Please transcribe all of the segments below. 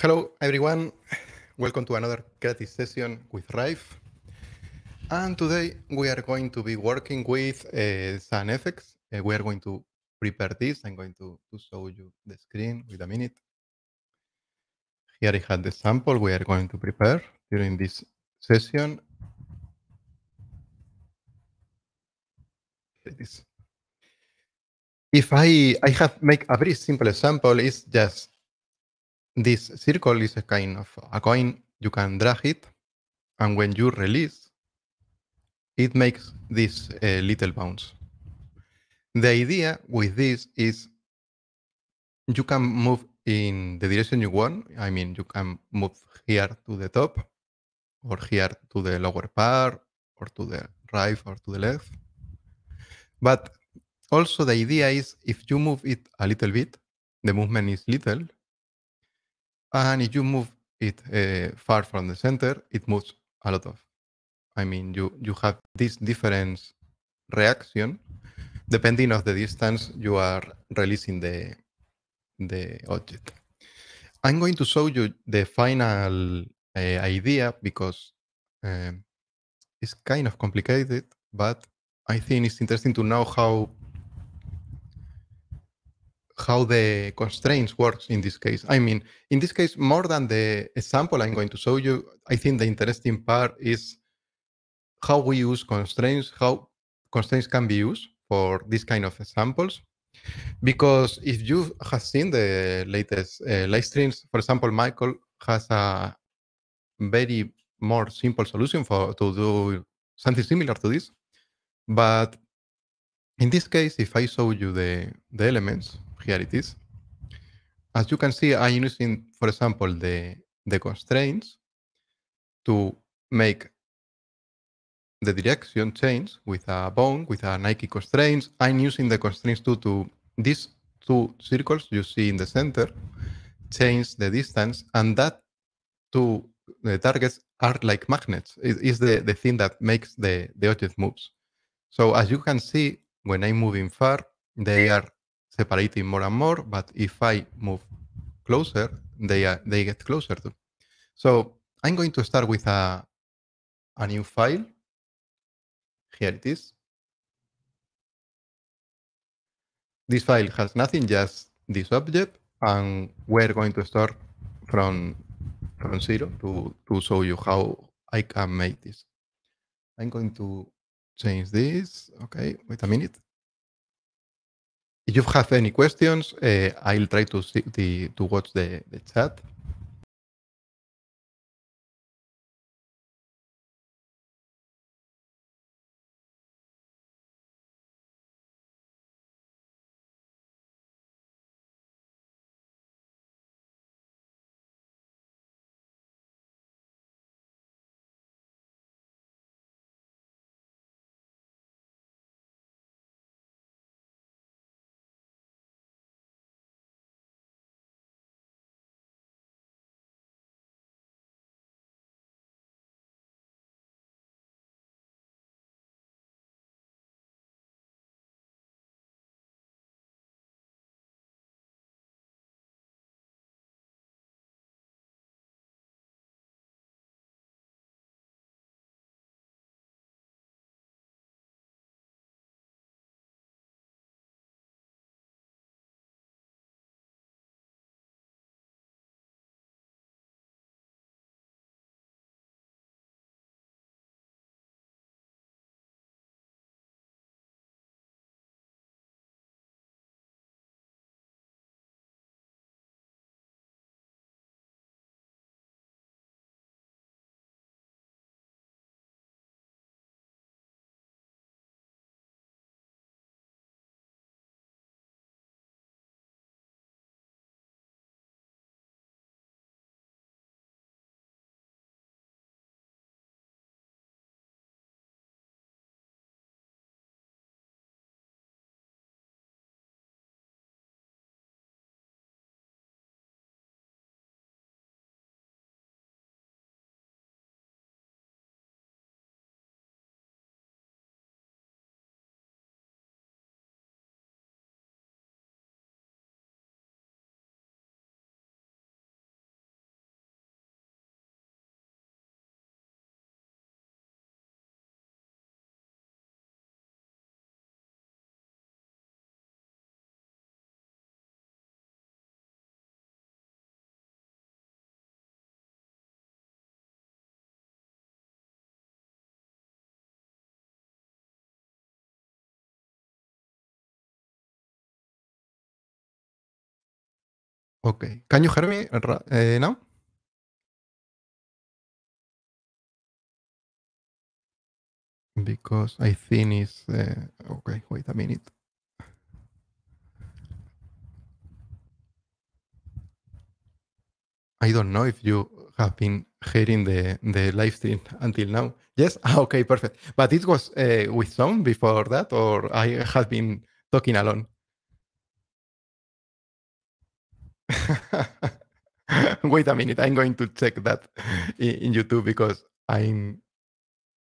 Hello, everyone. Welcome to another creative session with Rife. And today we are going to be working with uh, some effects. Uh, we are going to prepare this. I'm going to, to show you the screen with a minute. Here I have the sample we are going to prepare during this session. it is. If I, I have make a very simple example, it's just this circle is a kind of a coin. You can drag it, and when you release, it makes this uh, little bounce. The idea with this is you can move in the direction you want. I mean, you can move here to the top, or here to the lower part, or to the right, or to the left. But also the idea is if you move it a little bit, the movement is little, and if you move it uh, far from the center, it moves a lot of. I mean, you, you have this different reaction depending of the distance you are releasing the, the object. I'm going to show you the final uh, idea because eh, it's kind of complicated, but I think it's interesting to know how how the constraints works in this case. I mean, in this case, more than the example I'm going to show you, I think the interesting part is how we use constraints, how constraints can be used for this kind of examples. Because if you have seen the latest uh, live streams, for example, Michael has a very more simple solution for to do something similar to this, but in this case, if I show you the, the elements, here it is. As you can see, I'm using, for example, the, the constraints to make the direction change with a bone with a Nike constraints. I'm using the constraints too to these two circles you see in the center change the distance and that two the targets are like magnets. It is the, the thing that makes the, the object moves. So as you can see, when I'm moving far, they are separating more and more, but if I move closer, they, are, they get closer to. So I'm going to start with a, a new file. Here it is. This file has nothing, just this object, and we're going to start from, from zero to, to show you how I can make this. I'm going to change this. Okay, wait a minute. If you have any questions, eh, I'll try to see the, to watch the, the chat. Okay. Can you hear me uh, now? Because I think it's uh, okay. Wait a minute. I don't know if you have been hearing the, the live stream until now. Yes? Ah, okay, perfect. But it was uh, with sound before that, or I have been talking alone? Wait a minute, I'm going to check that in, in YouTube because I'm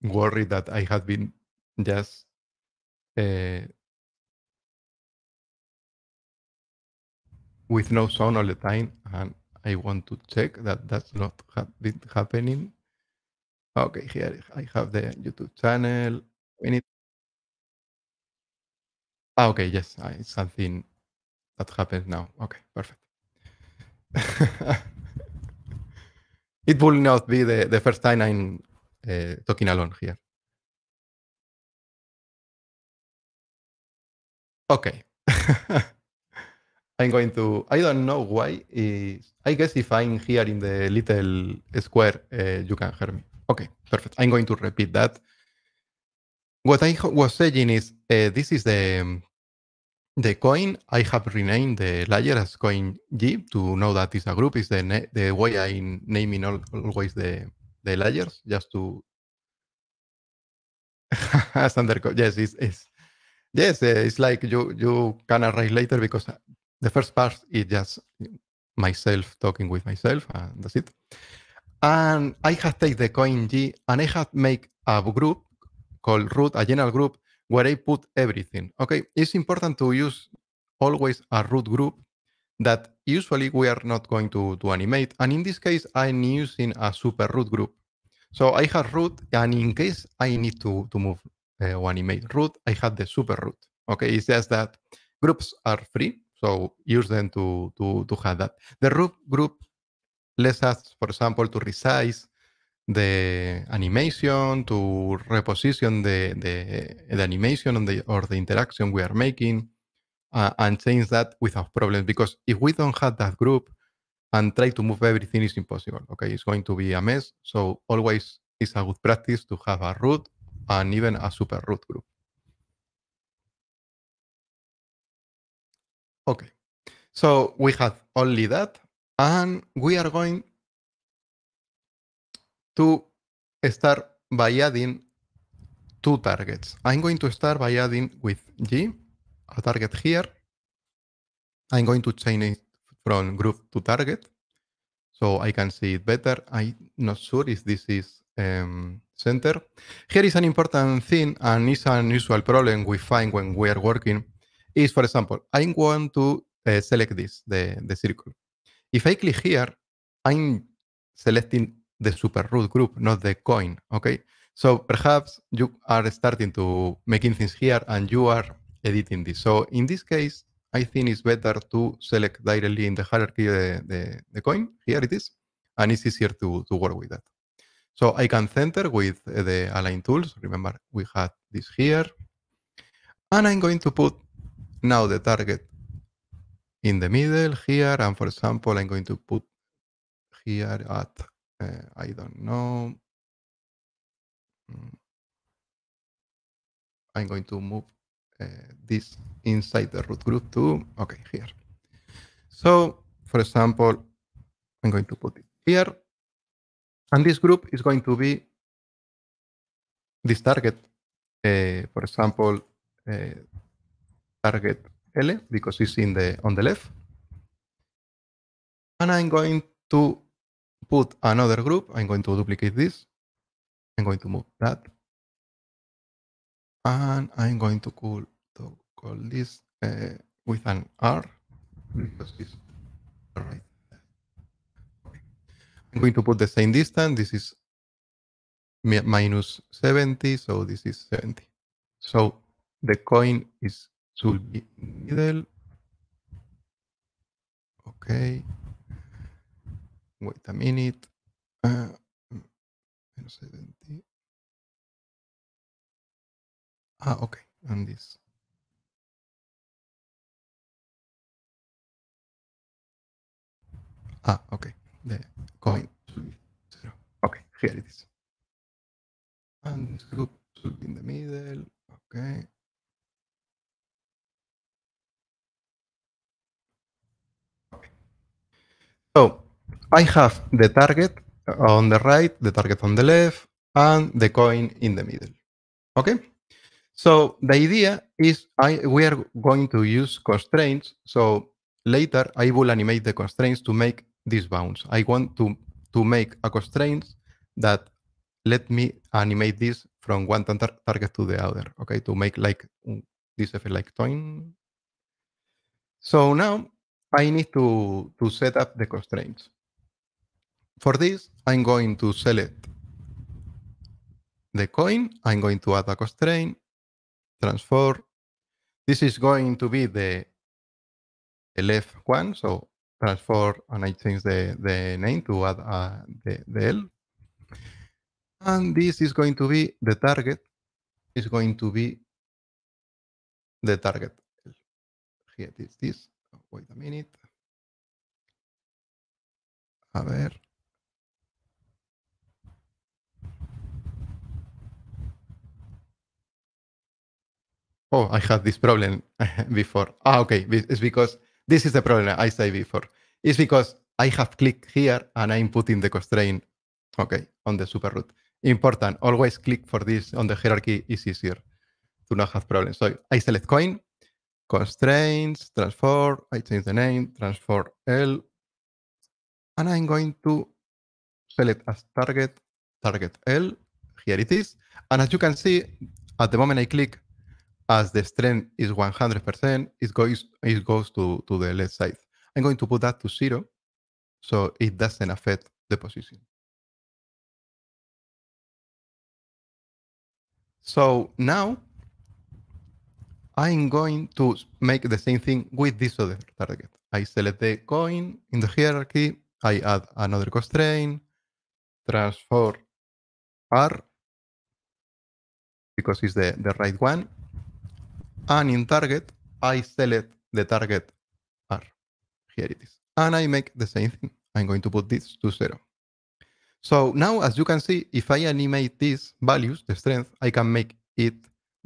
worried that I had been just uh, with no sound all the time, and I want to check that that's not ha- happening. Okay, here I have the YouTube channel. We need. Ah, okay, yes, it's something that happens now. Okay, perfect. it will not be the, the first time I'm uh, talking alone here. Okay. I'm going to, I don't know why, is, I guess if I'm here in the little square, uh, you can hear me. Okay, perfect. I'm going to repeat that. What I was saying is, uh, this is the the coin I have renamed the layer as coin G to know that it's a group. Is the the way I'm naming all, always the the layers just to as Yes, it's, it's yes, eh, it's like you you can arrange later because uh, the first part is just myself talking with myself, and that's it. And I have take the coin G and I have make a group called root, a general group where I put everything. Okay, it's important to use always a root group that usually we are not going to, to animate. And in this case, I'm using a super root group. So I have root, and in case I need to, to move uh, or animate root, I have the super root. Okay, it's just that groups are free, so use them to, to, to have that. The root group lets us, for example, to resize de animation, to reposition the, the, the animation the, or the interaction we are making, uh, and change that without problems. Because if we don't have that group and try to move everything, is impossible. Okay, it's going to be a mess. So always it's a good practice to have a root and even a super root group. Okay, so we have only that, and we are going to start by adding two targets. I'm going to start by adding with G a target here. I'm going to change it from group to target so I can see it better. I'm not sure if this is um, center. Here is an important thing and is an usual problem we find when we are working is, for example, I want to uh, select this, the, the circle. If I click here, I'm selecting the super root group, not the coin. Okay. So perhaps you are starting to making things here and you are editing this. So in this case, I think it's better to select directly in the hierarchy the, the, the coin. Here it is. And it's easier to, to work with that. So I can center with eh, the align tools. Remember, we had this here. And I'm going to put now the target in the middle here. And for example, I'm going to put here at uh, I don't know. Mm. I'm going to move uh, this inside the root group to, okay, here. So, for example, I'm going to put it here. And this group is going to be this target. Uh, for example, uh, target L because it's in the on the left. And I'm going to put another group. I'm going to duplicate this. I'm going to move that. And I'm going to call, to call this uh, with an R because mm-hmm. it's right. I'm going to put the same distance. This is minus 70, so this is 70. So the coin is should be middle. Okay. Wait a minute. Uh, 70. Ah, okay. And this. Ah, okay. The coin. Zero. Okay, here it is. And this group should be in the middle. Okay. Okay. So I have the target on the right, the target on the left, and the coin in the middle. Okay? So the idea is I, we are going to use constraints. So later I will animate the constraints to make this bounce. I want to, to make a constraint that let me animate this from one tar target to the other, okay, to make like mm, this effect like toing. So now I need to, to set up the constraints. For this, I'm going to select the coin. I'm going to add a constraint, transform. This is going to be the, left one, so transform, and I change the, the name to add uh, the, the L. And this is going to be the target, is going to be the target. Here it is this. Wait a minute. A ver. oh, I had this problem before. Ah, okay, it's because this is the problem I say before. It's because I have clicked here and I'm putting the constraint, okay, on the super root. Important, always click for this on the hierarchy is easier to not have problems. So I select coin, constraints, transform, I change the name, transform L, and I'm going to select as target, target L, here it is. And as you can see, at the moment I click as the strength is 100%, it goes, it goes to, to the left side. I'm going to put that to zero so it doesn't affect the position. So now I'm going to make the same thing with this other target. I select the coin in the hierarchy. I add another constraint, transform R because it's the, the right one and in target, I select the target R. Here it is. And I make the same thing. I'm going to put this to zero. So now, as you can see, if I animate these values, the strength, I can make it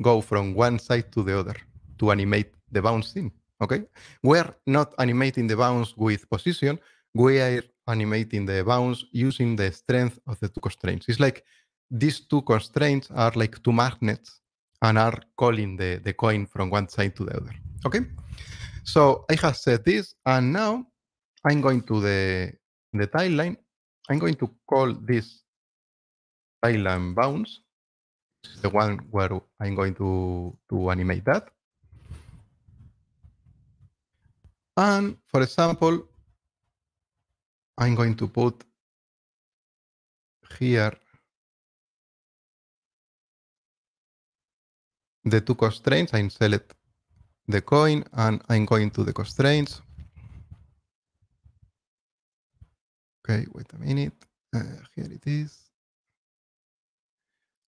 go from one side to the other to animate the bounce Okay, we're not animating the bounce with position. We are animating the bounce using the strength of the two constraints. It's like these two constraints are like two magnets and are calling the, the coin from one side to the other. Okay, so I have said this, and now I'm going to the, the timeline. I'm going to call this timeline bounce, the one where I'm going to, to animate that. And for example, I'm going to put here the two constraints. I select the coin and I'm going to the constraints. Okay, wait a minute. Uh, here it is.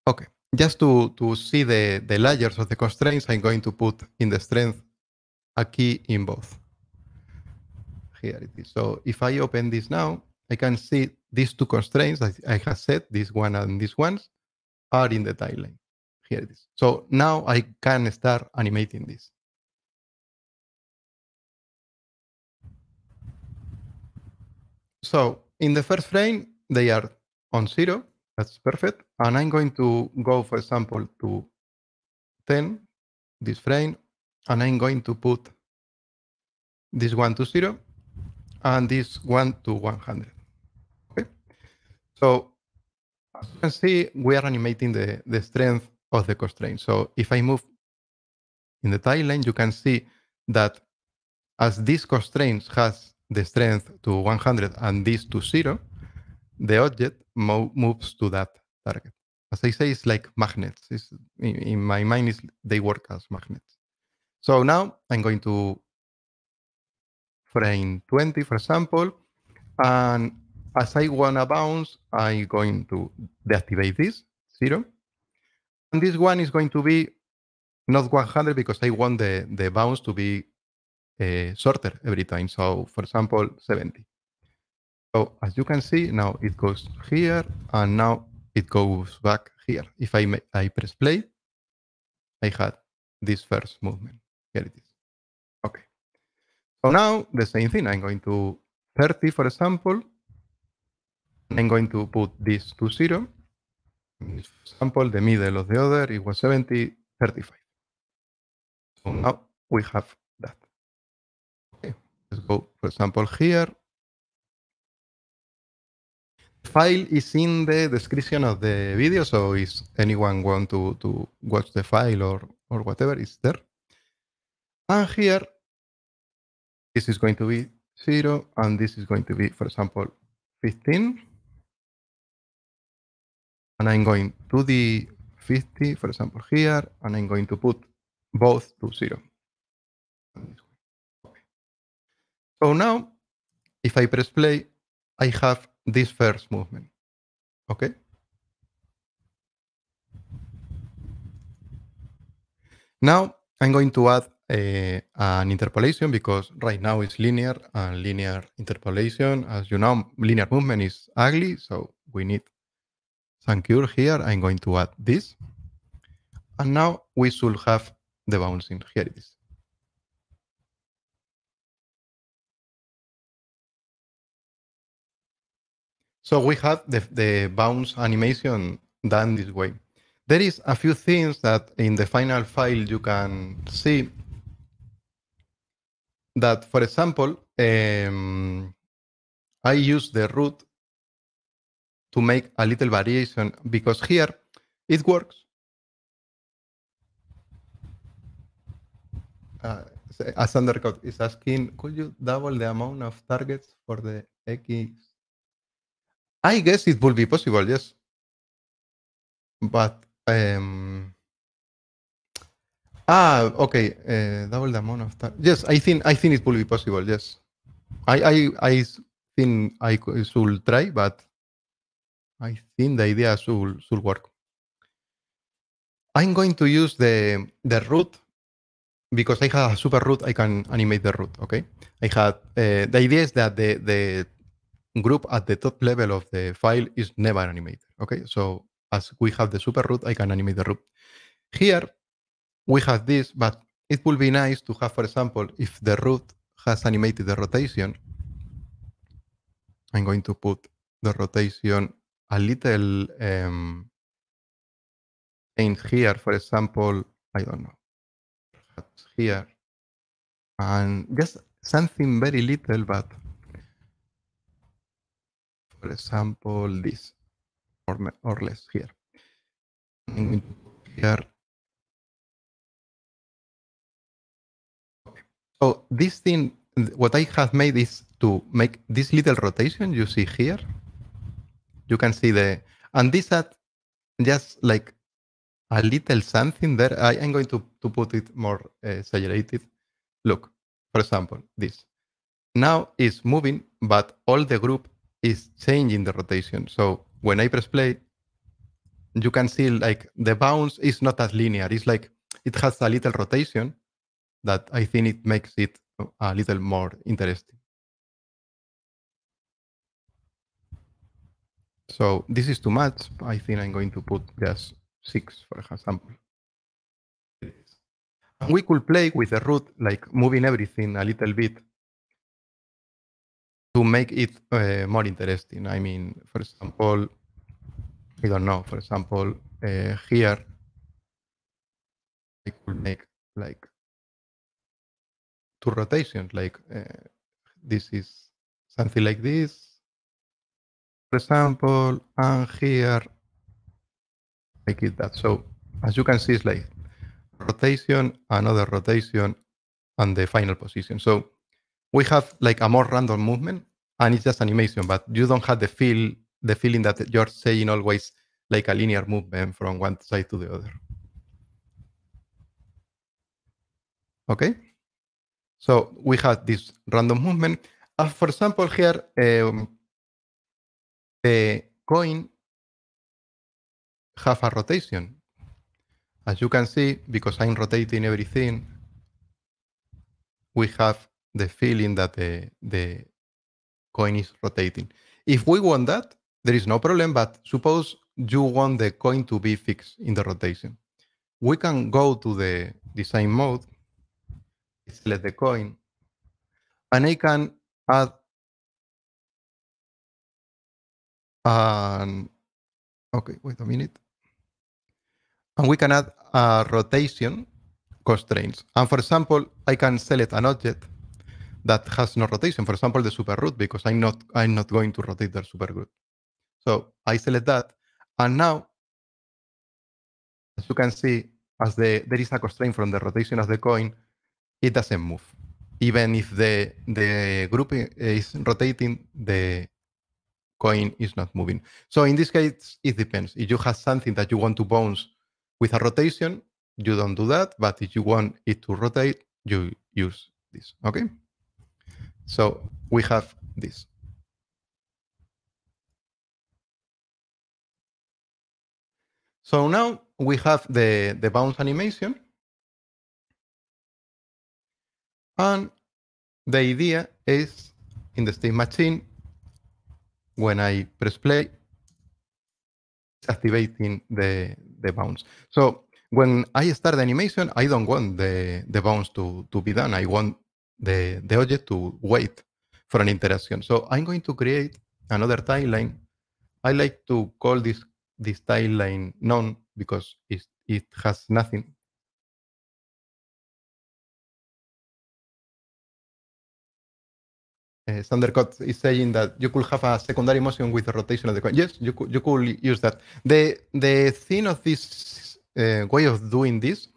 Okay, just to, to see the, the layers of the constraints, I'm going to put in the strength a key in both. Here it is. So if I open this now, I can see these two constraints I, I have set, this one and these ones, are in the timeline. Here it is. So now I can start animating this. So in the first frame, they are on zero. That's perfect. And I'm going to go, for example, to 10, this frame, and I'm going to put this one to zero and this one to 100. Okay. So as you can see, we are animating the, the strength of the constraint. So if I move in the timeline, you can see that as this constraint has the strength to 100 and this to zero, the object mo moves to that target. As I say, it's like magnets. It's, in, in my mind, is they work as magnets. So now I'm going to frame 20, for example, and as I wanna bounce, I'm going to deactivate this zero. And this one is going to be not 100 because I want the, the bounds to be uh, shorter every time. So for example, 70. So as you can see, now it goes here and now it goes back here. If I, I press play, I had this first movement. Here it is. Okay. So now the same thing. I'm going to 30, for example. I'm going to put this to zero example, the middle of the other equals 70, 35. So mm. now we have that. Okay, let's go, for example, here. The file is in the description of the video, so if anyone want to, to watch the file or, or whatever, it's there. And here, this is going to be 0, and this is going to be, for example, 15 and I'm going to the 50, for example, here, and I'm going to put both to zero. So now, if I press play, I have this first movement, okay? Now, I'm going to add a, uh, an interpolation because right now it's linear and linear interpolation. As you know, linear movement is ugly, so we need Thank you. Here I'm going to add this. And now we should have the bouncing. Here it is. So we have the, the bounce animation done this way. There is a few things that in the final file you can see that, for example, um, I use the root to make a little variation because here it works. Uh, as undercut is asking, could you double the amount of targets for the X? I guess it will be possible, yes. But um, ah, okay, uh, double the amount of targets. Yes, I think I think it will be possible. Yes, I I I think I should try, but I think the idea should, should work. I'm going to use the, the root because I have a super root, I can animate the root, okay? I have uh, the idea is that the, the group at the top level of the file is never animated, okay? So as we have the super root, I can animate the root. Here, we have this, but it would be nice to have, for example, if the root has animated the rotation, I'm going to put the rotation a little um, thing here, for example, I don't know, perhaps here, and just something very little, but for example, this, or, or less here. here. So this thing, what I have made is to make this little rotation you see here, you can see the and this at just like a little something there. I am going to, to put it more uh, exaggerated. Look, for example, this. Now it's moving, but all the group is changing the rotation. So when I press play, you can see like the bounce is not as linear. It's like it has a little rotation that I think it makes it a little more interesting. So this is too much. I think I'm going to put just six, for example. Uh-huh. We could play with the root, like moving everything a little bit to make it uh, more interesting. I mean, for example, I don't know, for example, uh, here, I could make like two rotations, like uh, this is something like this, for example, and here, I keep that. So as you can see, it's like rotation, another rotation, and the final position. So we have like a more random movement, and it's just animation, but you don't have the feel, the feeling that you're saying always like a linear movement from one side to the other. Okay, so we have this random movement. Uh, for example, here um, the coin have a rotation. As you can see, because I'm rotating everything, we have the feeling that the, the coin is rotating. If we want that, there is no problem, but suppose you want the coin to be fixed in the rotation. We can go to the design mode, select the coin, and I can add and um, okay, wait a minute. And we can add a rotation constraints. And for example, I can select an object that has no rotation. For example, the super root because I'm not I'm not going to rotate the super root. So I select that, and now, as you can see, as the there is a constraint from the rotation of the coin, it doesn't move. Even if the the group is rotating, the coin is not moving. So in this case, it depends. If you have something that you want to bounce with a rotation, you don't do that. But if you want it to rotate, you use this. Okay. So we have this. So now we have the, the bounce animation. And the idea is in the state machine when I press play, activating the, the bounce. So when I start the animation, I don't want the, the bounce to, to be done. I want the, the object to wait for an interaction. So I'm going to create another timeline. I like to call this this timeline none because it, it has nothing uh, is saying that you could have a secondary motion with the rotation of the coin. Yes, you could you could use that. The the thing of this uh, way of doing this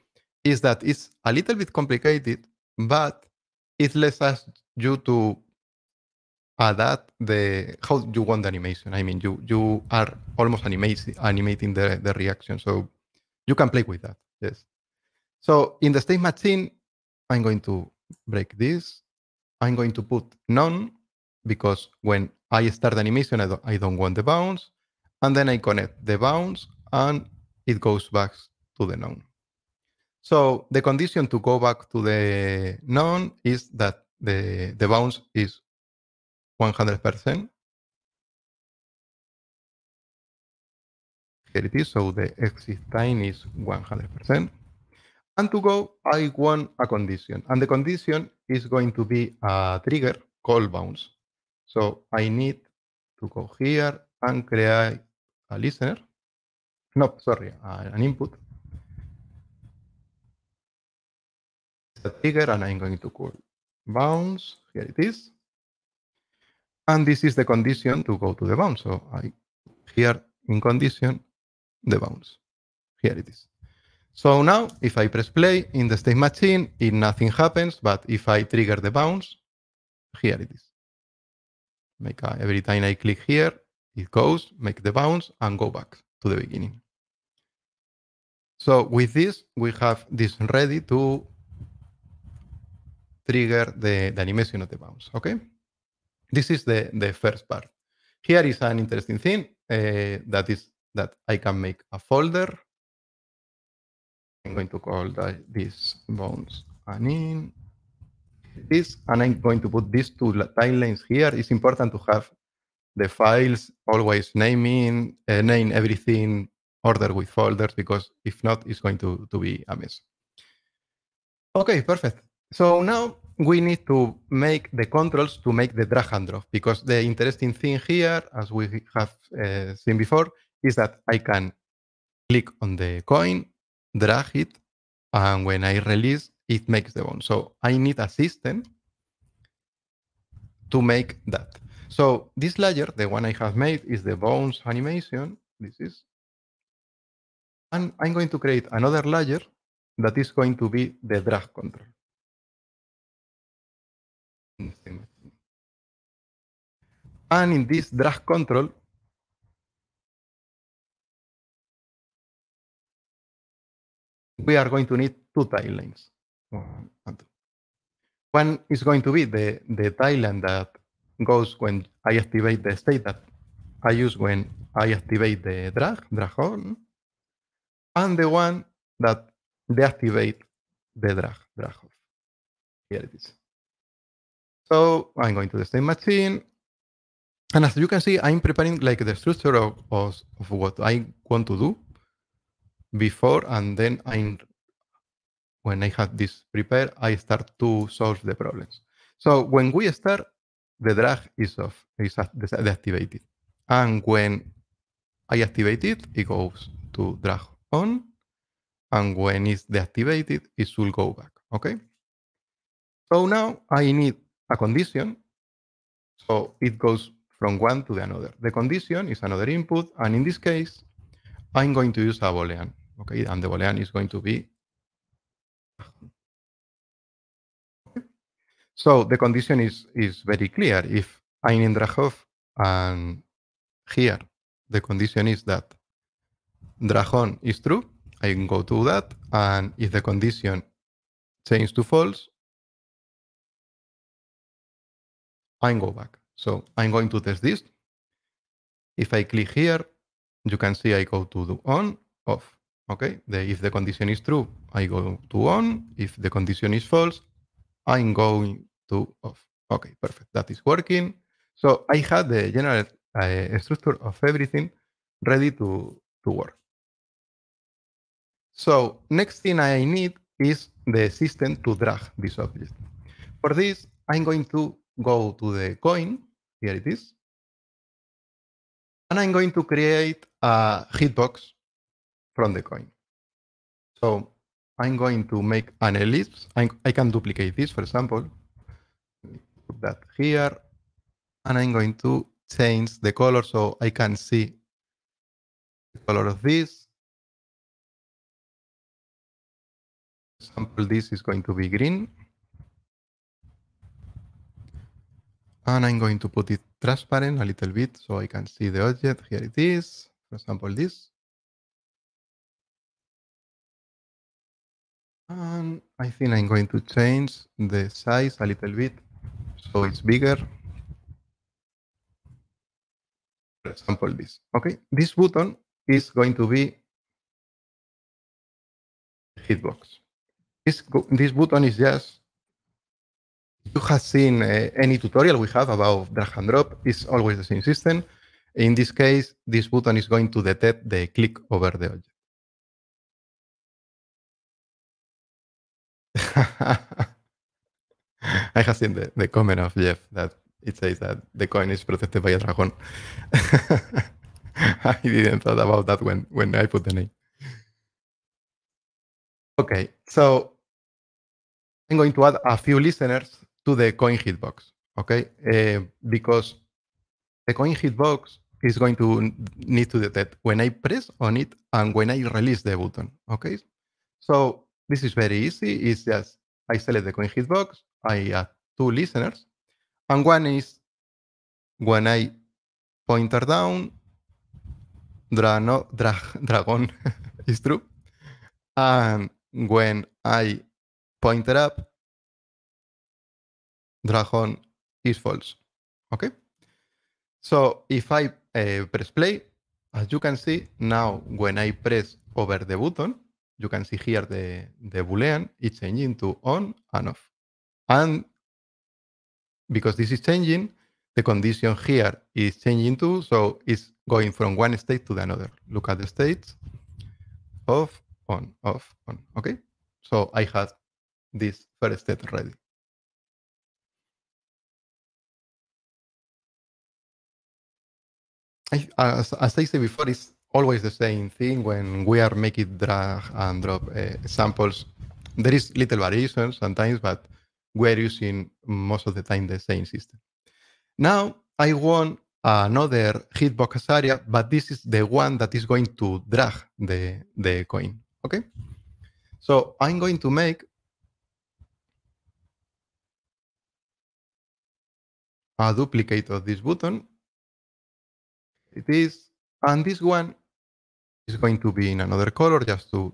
is that it's a little bit complicated, but it lets us you to adapt the how you want the animation. I mean, you you are almost animating animating the the reaction, so you can play with that. Yes. So in the state machine, I'm going to break this I'm going to put none because when I start animation, I don't, I don't want the bounce. And then I connect the bounce and it goes back to the none. So the condition to go back to the none is that the, the bounce is 100%. Here it is, so the exit time is 100%. And to go, I want a condition. And the condition is going to be a trigger call bounce. So I need to go here and create a listener. No, sorry, an input. It's a trigger and I'm going to call bounce. Here it is. And this is the condition to go to the bounce. So I here in condition, the bounce. Here it is. So now, if I press play in the state machine, it nothing happens, but if I trigger the bounce, here it is. Make a, every time I click here, it goes, make the bounce, and go back to the beginning. So with this, we have this ready to trigger the, the animation of the bounce, okay? This is the, the first part. Here is an interesting thing uh, that is that I can make a folder I'm going to call the, these bounds and in this, and I'm going to put these two timelines here. It's important to have the files always naming, uh, name everything order with folders, because if not, it's going to, to be a mess. Okay, perfect. So now we need to make the controls to make the drag and drop, because the interesting thing here, as we have uh, seen before, is that I can click on the coin drag it, and when I release, it makes the bone. So I need a system to make that. So this layer, the one I have made, is the bones animation. This is. And I'm going to create another layer that is going to be the drag control. And in this drag control, we are going to need two timelines. Oh, one is going to be the, the timeline that goes when I activate the state that I use when I activate the drag, drag on, and the one that deactivate the drag, drag off. Here it is. So I'm going to the same machine. And as you can see, I'm preparing like the structure of, of, of what I want to do before and then i when I have this prepared, I start to solve the problems. So when we start, the drag is off, is deactivated. And when I activate it, it goes to drag on. And when it's deactivated, it will go back, okay? So now I need a condition. So it goes from one to the another. The condition is another input. And in this case, I'm going to use a Boolean, okay? And the Boolean is going to be. Okay. So the condition is, is very clear. If I'm in Drahov and here, the condition is that Dragon is true, I can go to that, and if the condition changes to false, I can go back. So I'm going to test this. If I click here, you can see I go to the on, off. Okay, the, if the condition is true, I go to on. If the condition is false, I'm going to off. Okay, perfect. That is working. So I had the general uh, structure of everything ready to, to work. So next thing I need is the system to drag this object. For this, I'm going to go to the coin. Here it is and I'm going to create a hitbox from the coin. So I'm going to make an ellipse. I, I can duplicate this, for example. Put that here. And I'm going to change the color so I can see the color of this. For example, this is going to be green. And I'm going to put it transparent a little bit so I can see the object. Here it is, for example, this. And I think I'm going to change the size a little bit so it's bigger. For example, this. Okay, this button is going to be hitbox. This, this button is just you have seen uh, any tutorial we have about drag and drop, it's always the same system. In this case, this button is going to detect the click over the object. I have seen the, the comment of Jeff that it says that the coin is protected by a dragon. I didn't thought about that when, when I put the name. Okay, so I'm going to add a few listeners to the coin hitbox, okay? Uh, because the coin hitbox is going to need to detect when I press on it and when I release the button, okay? So this is very easy. It's just I select the coin hitbox, I add two listeners, and one is when I pointer down, dra no, dra dragon is true, and when I pointer up, dragon is false. Okay. So if I uh, press play, as you can see now, when I press over the button, you can see here the, the boolean is changing to on and off. And because this is changing, the condition here is changing too, so it's going from one state to the another. Look at the states off, on, off, on. Okay, so I have this first state ready. as, as I said before, it's always the same thing when we are making drag and drop uh, eh, samples. There is little variation sometimes, but we're using most of the time the same system. Now I want another hitbox area, but this is the one that is going to drag the, the coin, okay? So I'm going to make a duplicate of this button this And this one is going to be in another color just to,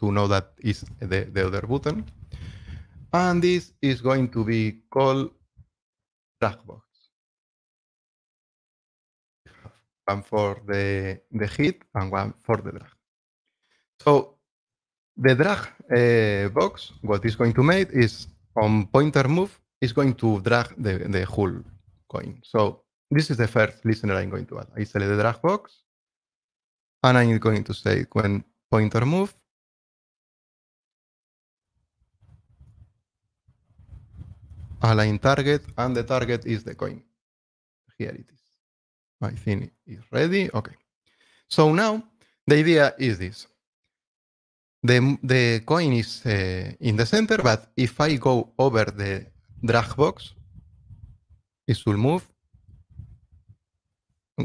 to know that is the, the other button. And this is going to be called trackbox. One for the, the hit and one for the drag. So the drag uh, box, what is going to make is on pointer move, is going to drag the, the whole coin. So this is the first listener I'm going to add. I select the drag box, and I'm going to say when pointer move, align target, and the target is the coin. Here it is. I think it's ready. Okay. So now the idea is this. The, the coin is uh, in the center, but if I go over the drag box, it will move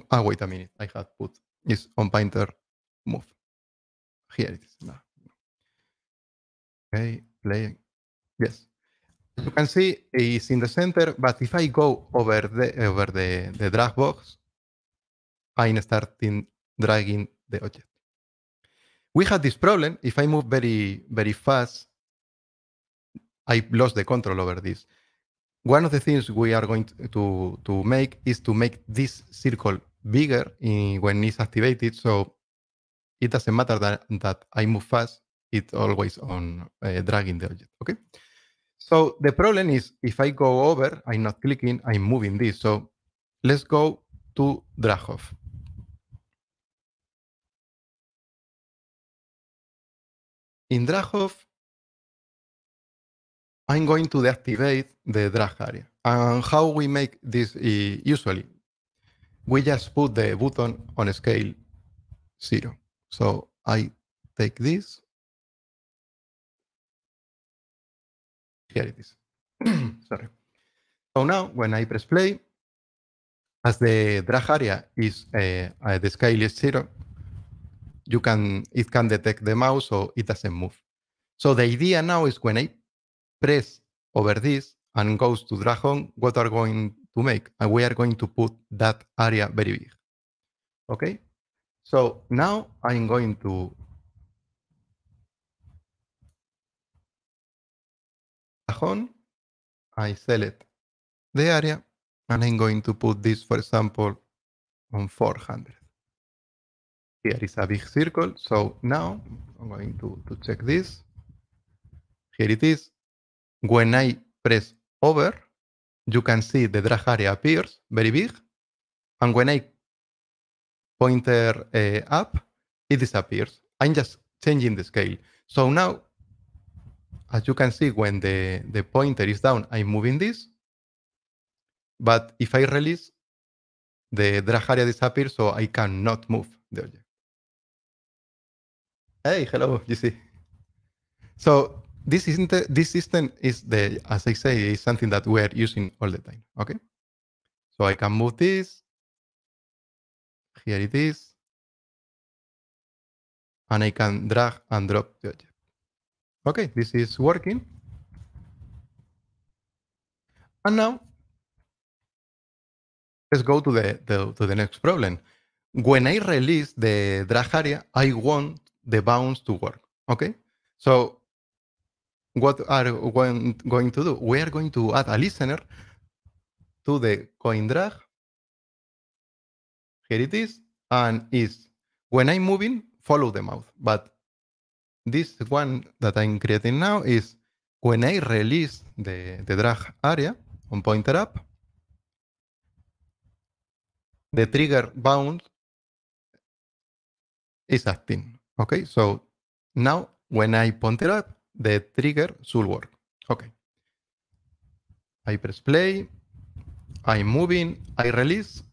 Oh, wait a minute. I have put is on Painter move. Here it is. No. Okay, playing. Yes. You can see it's in the center, but if I go over the over the, the drag box, I'm starting dragging the object. We had this problem. If I move very, very fast, I lost the control over this one of the things we are going to, to make is to make this circle bigger in, when it's activated. So it doesn't matter that, that I move fast. It's always on uh, dragging the object, okay? So the problem is if I go over, I'm not clicking, I'm moving this. So let's go to Dragov. In Dragov, I'm going to deactivate the drag area. And how we make this usually, we just put the button on scale zero. So I take this. Here it is. Sorry. So now when I press play, as the drag area is uh, uh, the scale is zero, you can it can detect the mouse, so it doesn't move. So the idea now is when I press over this and goes to Dragon, what are going to make? And we are going to put that area very big. Okay? So now I'm going to Dragon. I select the area and I'm going to put this, for example, on 400. Here is a big circle. So now I'm going to, to check this. Here it is when I press over, you can see the drag area appears very big. And when I pointer uh, up, it disappears. I'm just changing the scale. So now, as you can see, when the, the pointer is down, I'm moving this. But if I release, the drag area disappears, so I cannot move the object. Hey, hello, GC. So this isn't the, this system is the as I say is something that we are using all the time. Okay, so I can move this. Here it is, and I can drag and drop the object. Okay, this is working. And now let's go to the, the to the next problem. When I release the drag area, I want the bounds to work. Okay, so what are we going to do? We are going to add a listener to the coin drag. Here it is, and is when I'm moving, follow the mouth. But this one that I'm creating now is when I release the, the drag area on pointer up, the trigger bound is acting. Okay, so now when I pointer up, the trigger should work. Okay. I press play. I'm moving. I release.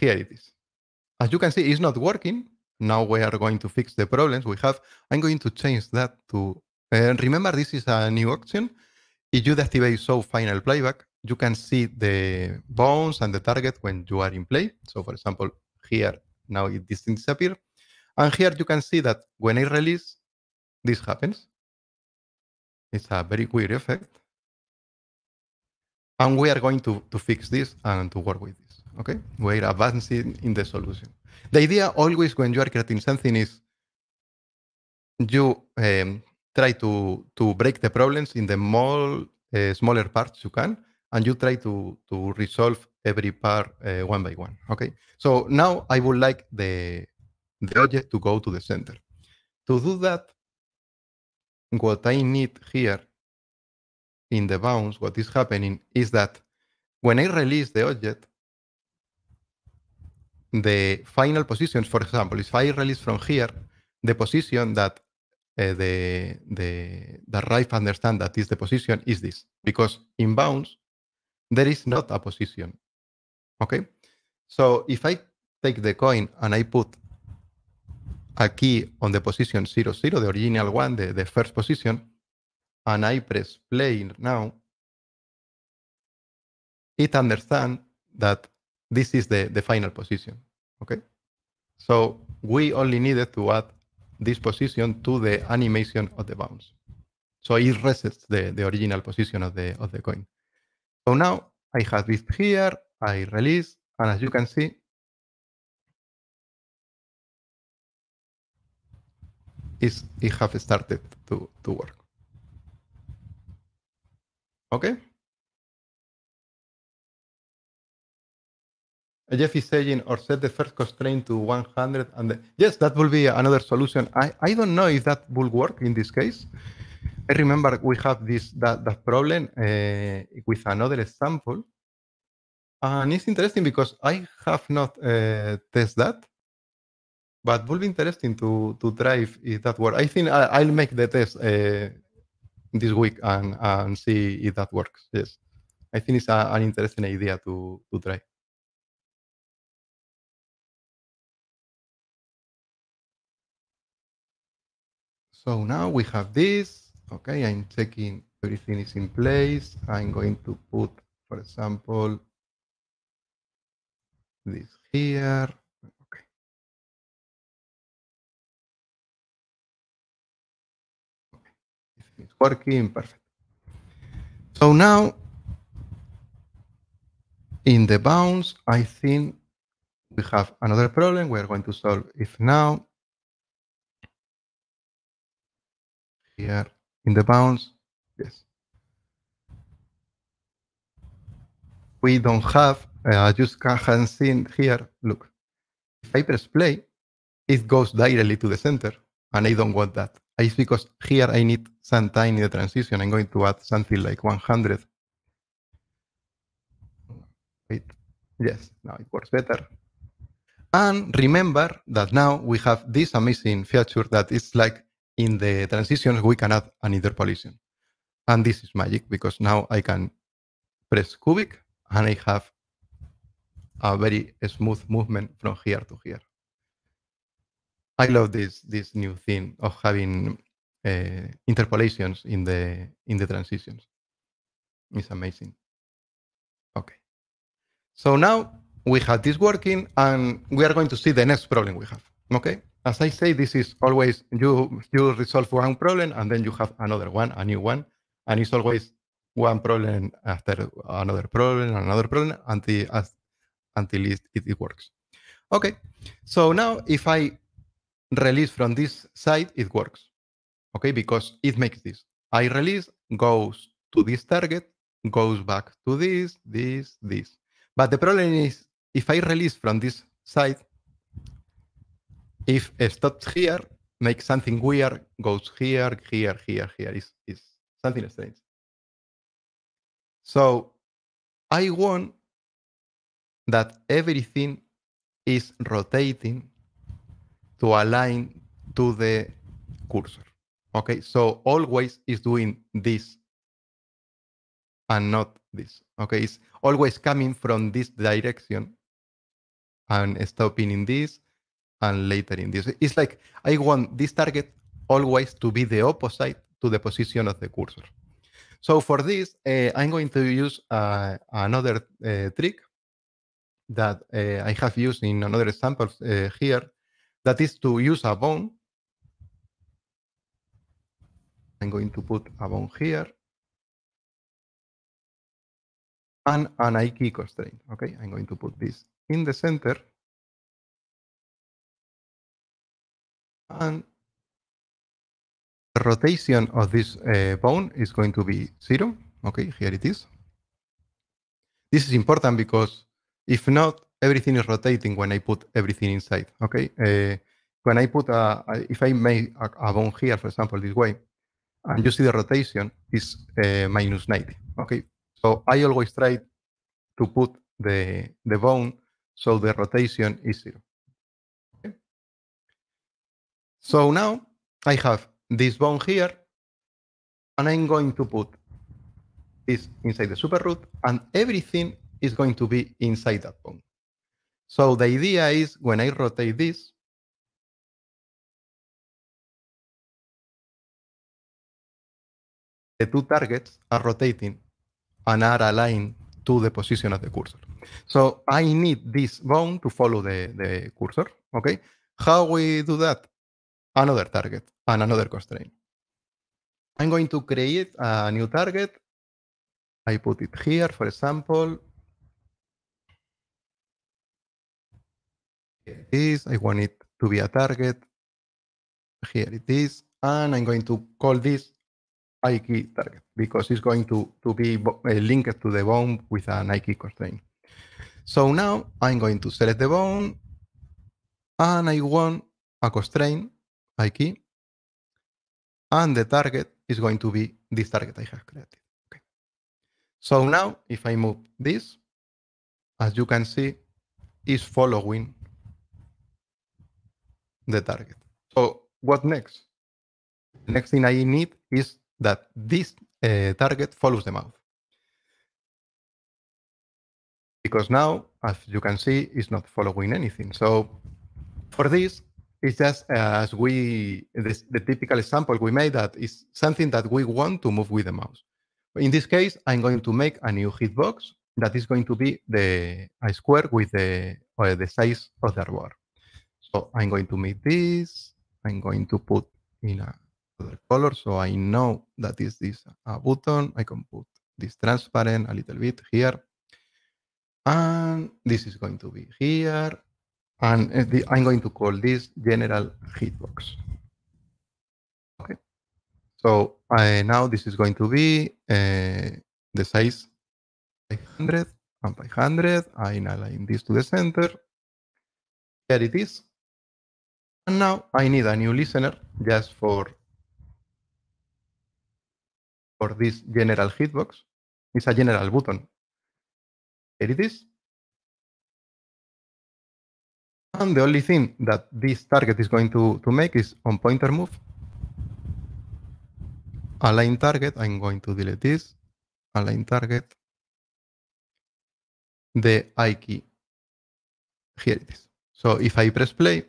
Here it is. As you can see, it's not working. Now we are going to fix the problems we have. I'm going to change that to... Uh, remember, this is a new option. If you deactivate show final playback, you can see the bones and the target when you are in play. So for example, here, now it disappears. And here you can see that when I release, this happens. It's a very weird effect. And we are going to, to fix this and to work with this. Okay? We're advancing in the solution. The idea always when you are creating something is you um, try to, to break the problems in the more, uh, smaller parts you can, and you try to, to resolve every part uh, one by one. Okay? So now I would like the, the object to go to the center. To do that, what I need here in the bounds, what is happening is that when I release the object, the final positions, for example, if I release from here, the position that uh, the, the, the right understand that is the position is this, because in bounds, there is not a position. Okay? So if I take the coin and I put aquí on the position 0, 0, the original one, the, the first position, and I press play now, it understands that this is the, the final position, okay? So we only needed to add this position to the animation of the bounce. So it resets the, the original position of the, of the coin. So now I have this here, I release, and as you can see, is it have started to, to work. Okay. Jeff is saying, or set the first constraint to 100, and the, yes, that will be another solution. I, I don't know if that will work in this case. I remember we have this that, that problem uh, with another example, and it's interesting because I have not uh, eh, tested that. But will be interesting to to drive if, that works. I think I, will make the test uh, this week and and see if that works. Yes, I think it's a, an interesting idea to to try. So now we have this. Okay, I'm checking everything is in place. I'm going to put, for example, this here. It's working perfect. So now in the bounds, I think we have another problem we are going to solve if now. Here in the bounds, yes. We don't have, uh, just can see here, look. If I press play, it goes directly to the center, and I don't want that is because here I need some time in the transition. I'm going to add something like 100. Wait, yes, now it works better. And remember that now we have this amazing feature that is like in the transitions, we can add an interpolation. And this is magic because now I can press cubic and I have a very smooth movement from here to here. I love this this new theme of having uh, interpolations in the in the transitions. It's amazing. Okay. So now we have this working, and we are going to see the next problem we have. Okay. As I say, this is always you you resolve one problem and then you have another one, a new one, and it's always one problem after another problem, another problem until as, until it, it works. Okay. So now if I release from this side, it works. Okay, because it makes this. I release goes to this target, goes back to this, this, this. But the problem is if I release from this side, if it stops here, makes something weird, goes here, here, here, here. Is is something strange. So I want that everything is rotating to align to the cursor. Okay, so always is doing this and not this. Okay, it's always coming from this direction and stopping in this and later in this. It's like I want this target always to be the opposite to the position of the cursor. So for this, uh, I'm going to use uh, another uh, trick that I have used in another example here that is to use a bone. I'm going to put a bone here and an IK constraint. Okay, I'm going to put this in the center and the rotation of this uh, bone is going to be zero. Okay, here it is. This is important because if not, everything is rotating when I put everything inside. Okay, uh, when I put a, a if I make a, a, bone here, for example, this way, and you see the rotation is uh, eh, minus 90. Okay, so I always try to put the the bone so the rotation is zero. Okay. So now I have this bone here, and I'm going to put this inside the super root, and everything is going to be inside that bone. So the idea is when I rotate this, the two targets are rotating and are aligned to the position of the cursor. So I need this bone to follow the, the cursor, okay? How we do that? Another target and another constraint. I'm going to create a new target. I put it here, for example, Here it is. I want it to be a target. Here it is. And I'm going to call this IK target because it's going to, to be eh, linked to the bone with an IK constraint. So now I'm going to select the bone and I want a constraint IK, and the target is going to be this target I have created. Okay. So now if I move this, as you can see, it's following the target. So what next? The next thing I need is that this uh, target follows the mouth. Because now, as you can see, it's not following anything. So for this, it's just uh, as we, this, the typical example we made that is something that we want to move with the mouse. In this case, I'm going to make a new hitbox that is going to be the I square with the, uh, the size of the artwork. So oh, I'm going to make this. I'm going to put in a other color. So I know that is this a button. I can put this transparent a little bit here. And this is going to be here. And eh, the, I'm going to call this general hitbox. Okay. So I, now this is going to be uh, the size 500 and 500. I align this to the center. Here it is. And now I need a new listener just for, for this general hitbox. It's a general button. Here it is. And the only thing that this target is going to, to make is on pointer move. Align target, I'm going to delete this. Align target. The I key. Here it is. So if I press play,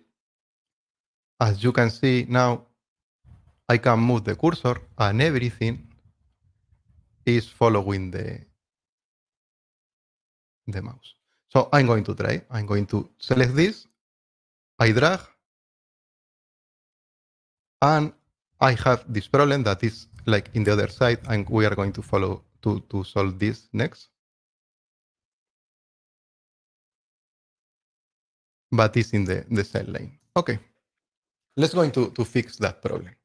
as you can see now, I can move the cursor and everything is following the, the mouse. So I'm going to try. I'm going to select this. I drag. And I have this problem that is like in the other side, and we are going to follow to, to solve this next. But it's in the, the same line. Okay. Let's going to, to fix that problem.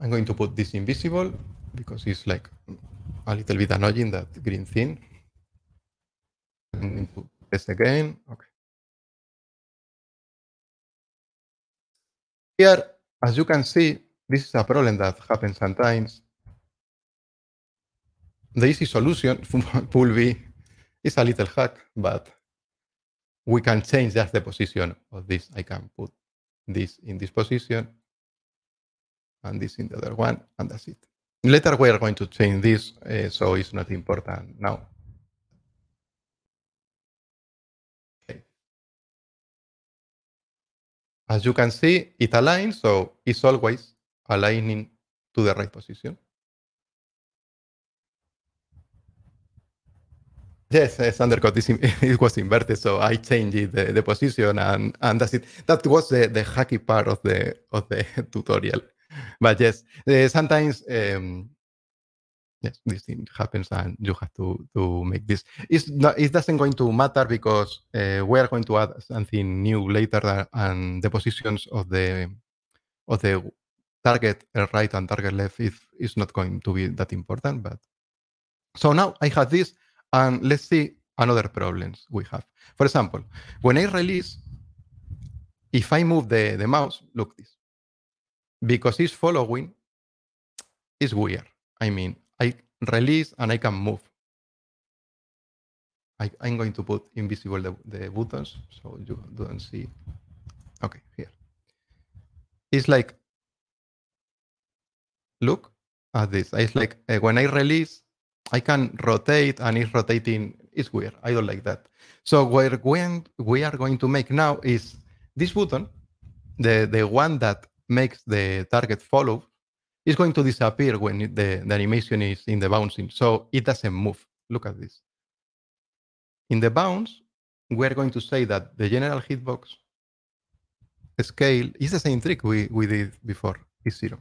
I'm going to put this invisible because it's like a little bit annoying that green thing. I'm going to test again. Okay. Here, as you can see, this is a problem that happens sometimes. The easy solution will be is a little hack, but we can change just the position of this. I can put this in this position, and this in the other one, and that's it. Later we are going to change this, uh, so it's not important now. Okay. As you can see, it aligns, so it's always aligning to the right position. Yes, yes, undercut. Is in, it was inverted, so I changed the, the position, and, and that's it. That was the, the hacky part of the of the tutorial. But yes, eh, sometimes um, yes, this thing happens, and you have to to make this. It's not, it doesn't going to matter because uh, we are going to add something new later, and the positions of the of the target eh, right and target left is is not going to be that important. But so now I have this. And let's see another problems we have. For example, when I release, if I move the, the mouse, look this, because it's following, it's weird. I mean, I release and I can move. I, am going to put invisible the, the buttons so you don't see. Okay, here. It's like, look at this. It's like uh, when I release, I can rotate and it's rotating. It's weird. I don't like that. So what we are going to make now is this button, the, the one that makes the target follow, is going to disappear when the, the animation is in the bouncing. So it doesn't move. Look at this. In the bounce, we're going to say that the general hitbox scale is the same trick we, we did before, is zero.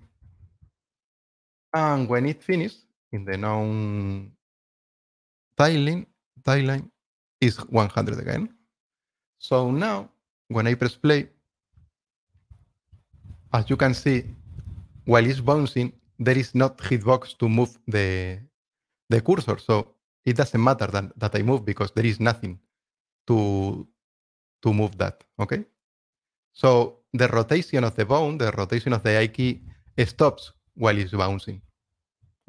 And when it finishes, in the known timeline, timeline is 100 again. So now, when I press play, as you can see, while it's bouncing, there is not hitbox to move the, the cursor. So it doesn't matter that, that I move because there is nothing to, to move that, okay? So the rotation of the bone, the rotation of the eye key stops while it's bouncing,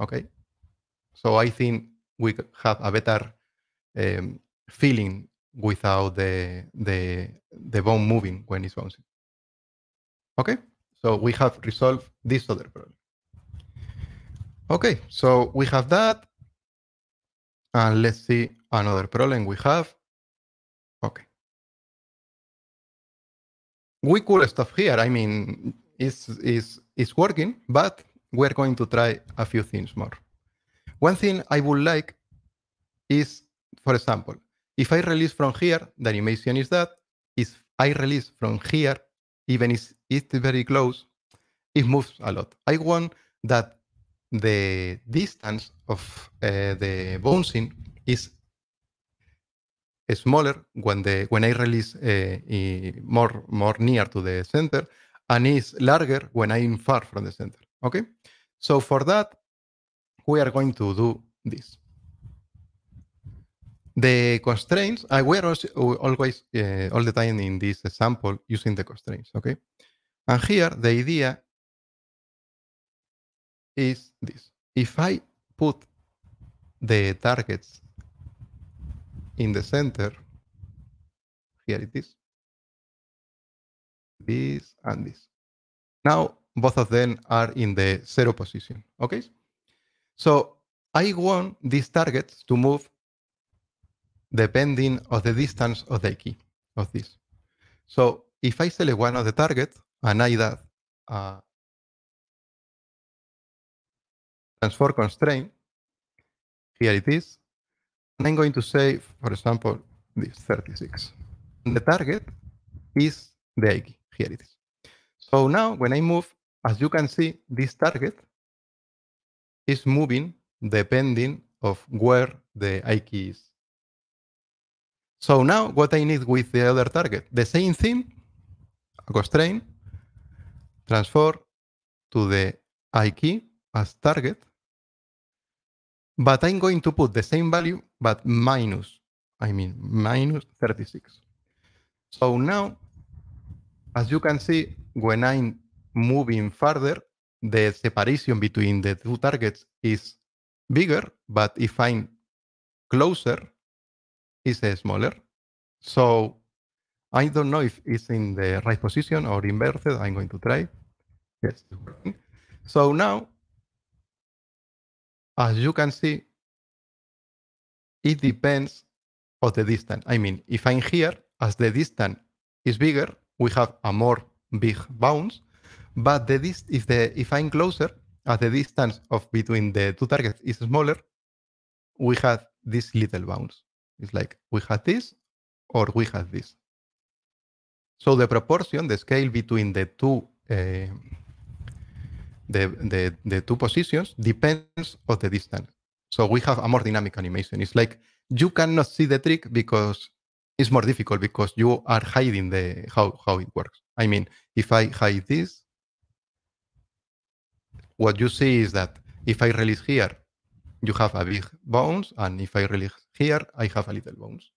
okay? So I think we have a better um, feeling without the, the, the bone moving when it's bouncing. Okay, so we have resolved this other problem. Okay, so we have that. And let's see another problem we have. Okay. We could stop here. I mean, it's, it's, it's working, but we're going to try a few things more. One thing I would like is, for example, if I release from here, the animation is that. If I release from here, even if it's very close, it moves a lot. I want that the distance of uh, the bouncing is smaller when the when I release uh, more more near to the center, and is larger when I'm far from the center. Okay, so for that we are going to do this. The constraints, I were always, uh, all the time in this example using the constraints, okay? And here the idea is this. If I put the targets in the center, here it is, this and this. Now both of them are in the zero position, okay? So I want these targets to move depending of the distance of the key of this. So if I select one of the targets and I add a transform constraint, here it is, and I'm going to say, for example, this 36. The target is the key. Here it is. So now when I move, as you can see, this target is moving depending of where the I key is. So now what I need with the other target, the same thing, a constraint, transfer to the I key as target, but I'm going to put the same value, but minus, I mean, minus 36. So now, as you can see, when I'm moving further, the separation between the two targets is bigger, but if I'm closer, it's uh, smaller. So I don't know if it's in the right position or inverted. I'm going to try. Yes. So now, as you can see, it depends of the distance. I mean, if I'm here, as the distance is bigger, we have a more big bounce. But the if the if I'm closer, as the distance of between the two targets is smaller, we have this little bounce. It's like we have this or we have this. So the proportion, the scale between the two uh, the, the, the two positions depends on the distance. So we have a more dynamic animation. It's like you cannot see the trick because it's more difficult because you are hiding the how how it works. I mean, if I hide this, what you see is that if I release here, you have a big bounce, and if I release here, I have a little bounce.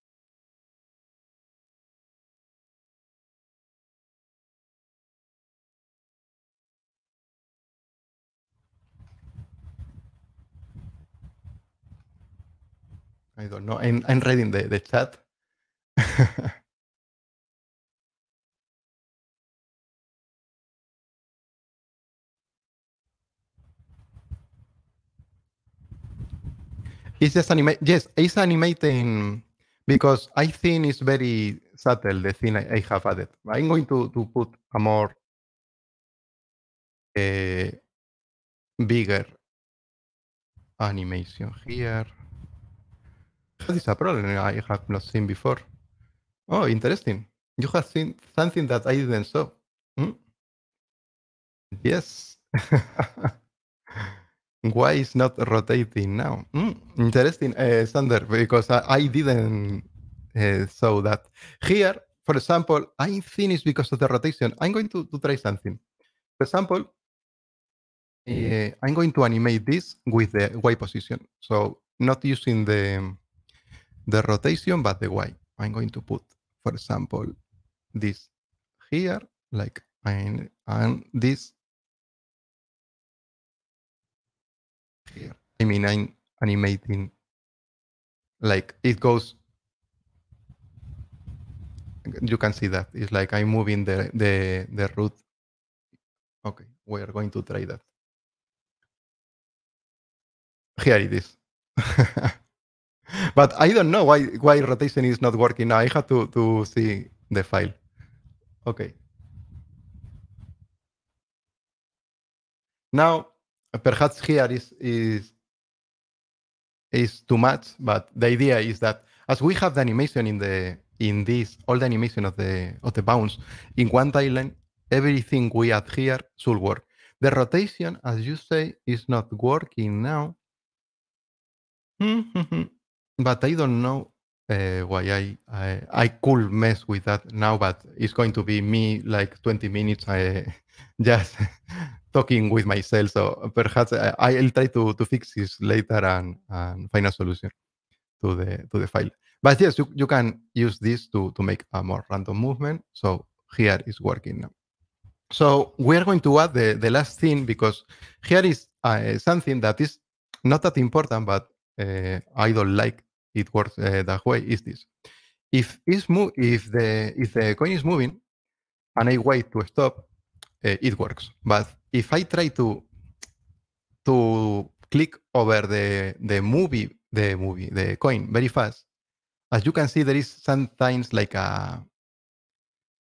I don't know. I'm, I'm reading the, the chat. It's just animate. Yes, it's animating because I think it's very subtle the thing I, I have added. I'm going to to put a more uh, bigger animation here. this is a problem I have not seen before. Oh, interesting. You have seen something that I didn't saw. Hmm? Yes. why it's not rotating now? Mm, interesting, uh, Sander, because I, I didn't uh, saw that. Here, for example, I think it's because of the rotation. I'm going to, to try something. For example, uh, I'm going to animate this with the Y position. So not using the, the rotation, but the Y. I'm going to put, for example, this here, like, and, and this here. I mean, I'm animating, like it goes, you can see that. It's like I'm moving the, the, the root. Okay, we're going to try that. Here it is. but I don't know why, why rotation is not working. I have to, to see the file. Okay. Now perhaps here is is is too much, but the idea is that as we have the animation in the in this all the animation of the of the bounce in one timeline, everything we add here should work. The rotation, as you say, is not working now. but I don't know uh, why I, I I could mess with that now, but it's going to be me like 20 minutes. I uh, just talking with myself. So perhaps I, will try to, to fix this later and, and find a solution to the to the file. But yes, you, you can use this to, to make a more random movement. So here is working now. So we are going to add the, the last thing because here is uh, something that is not that important, but uh, I don't like it works uh, that way. Is this? If it's if the if the coin is moving, and I wait to stop, it eh, works. But if I try to to click over the the movie the movie the coin very fast, as you can see, there is sometimes like a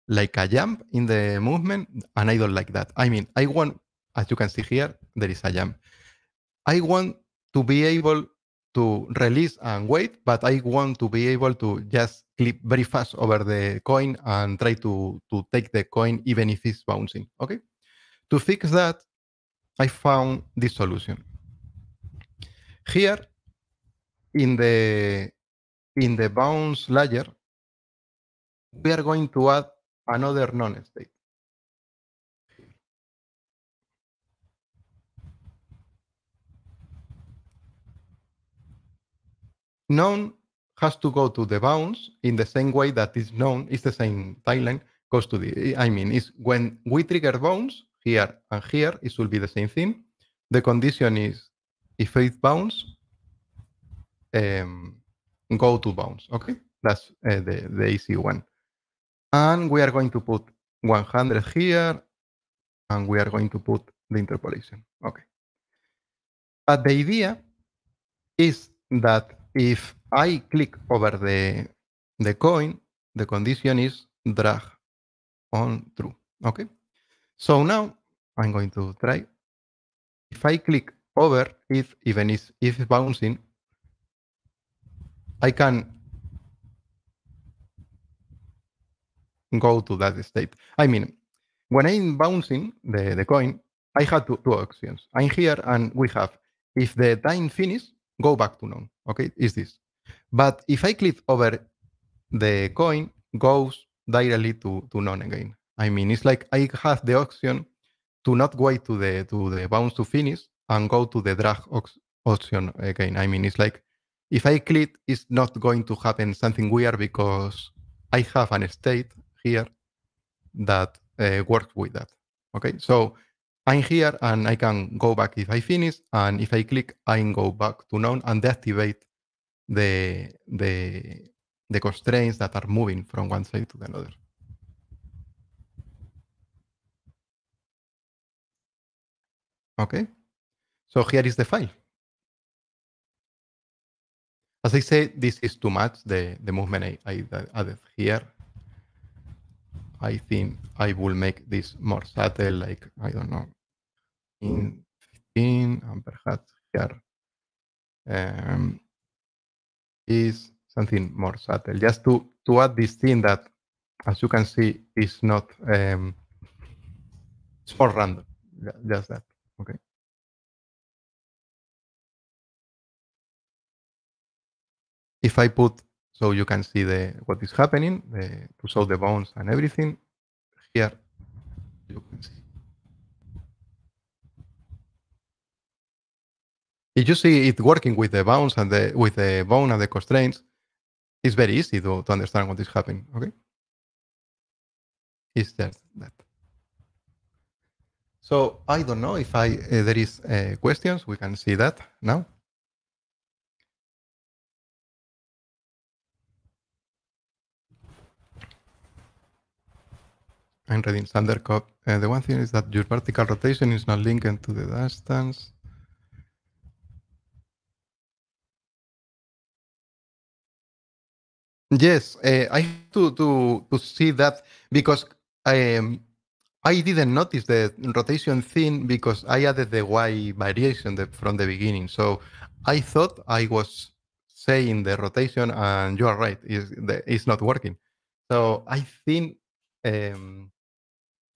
like a jump in the movement, and I don't like that. I mean, I want, as you can see here, there is a jump. I want to be able to release and wait, but I want to be able to just clip very fast over the coin and try to, to take the coin even if it's bouncing, okay? To fix that, I found this solution. Here, in the, in the bounce layer, we are going to add another non-state. known has to go to the bounds in the same way that is known, is the same timeline, goes to the, I mean, is when we trigger bounds here and here, it will be the same thing. The condition is if it bounds, um, go to bounds, okay? That's uh, the, the easy one. And we are going to put 100 here, and we are going to put the interpolation, okay? But the idea is that if I click over the, the coin, the condition is drag on true. Okay. So now I'm going to try. If I click over it, even if, if it's bouncing, I can go to that state. I mean, when I'm bouncing the, the coin, I have two, two options. I'm here and we have if the time finishes, go back to none. Okay, is this. But if I click over the coin, goes directly to, to none again. I mean, it's like I have the option to not wait to the to the bounce to finish and go to the drag option again. I mean, it's like if I click, it's not going to happen something weird because I have an state here that uh, works with that. Okay, so I'm here and I can go back if I finish. And if I click, I can go back to none and deactivate the, the, the constraints that are moving from one side to the other. Okay, so here is the file. As I say, this is too much, the, the movement I, I added here. I think I will make this more subtle, like, I don't know, 15, 15 and perhaps here um, is something more subtle. Just to, to add this thing that, as you can see, is not, um, it's more random, just that, okay? If I put, so you can see the what is happening, the, to show the bones and everything, here you can see If you see it working with the bounds and the with the bone and the constraints, it's very easy to, to understand what is happening. Okay. It's just that. So I don't know if I uh, there is uh, questions. We can see that now. I'm reading Sander Uh, the one thing is that your vertical rotation is not linked to the distance. Yes, uh, I have to, to, to see that because I, um, I didn't notice the rotation thing because I added the Y variation the, from the beginning. So I thought I was saying the rotation, and you are right, it's, it's not working. So I think um,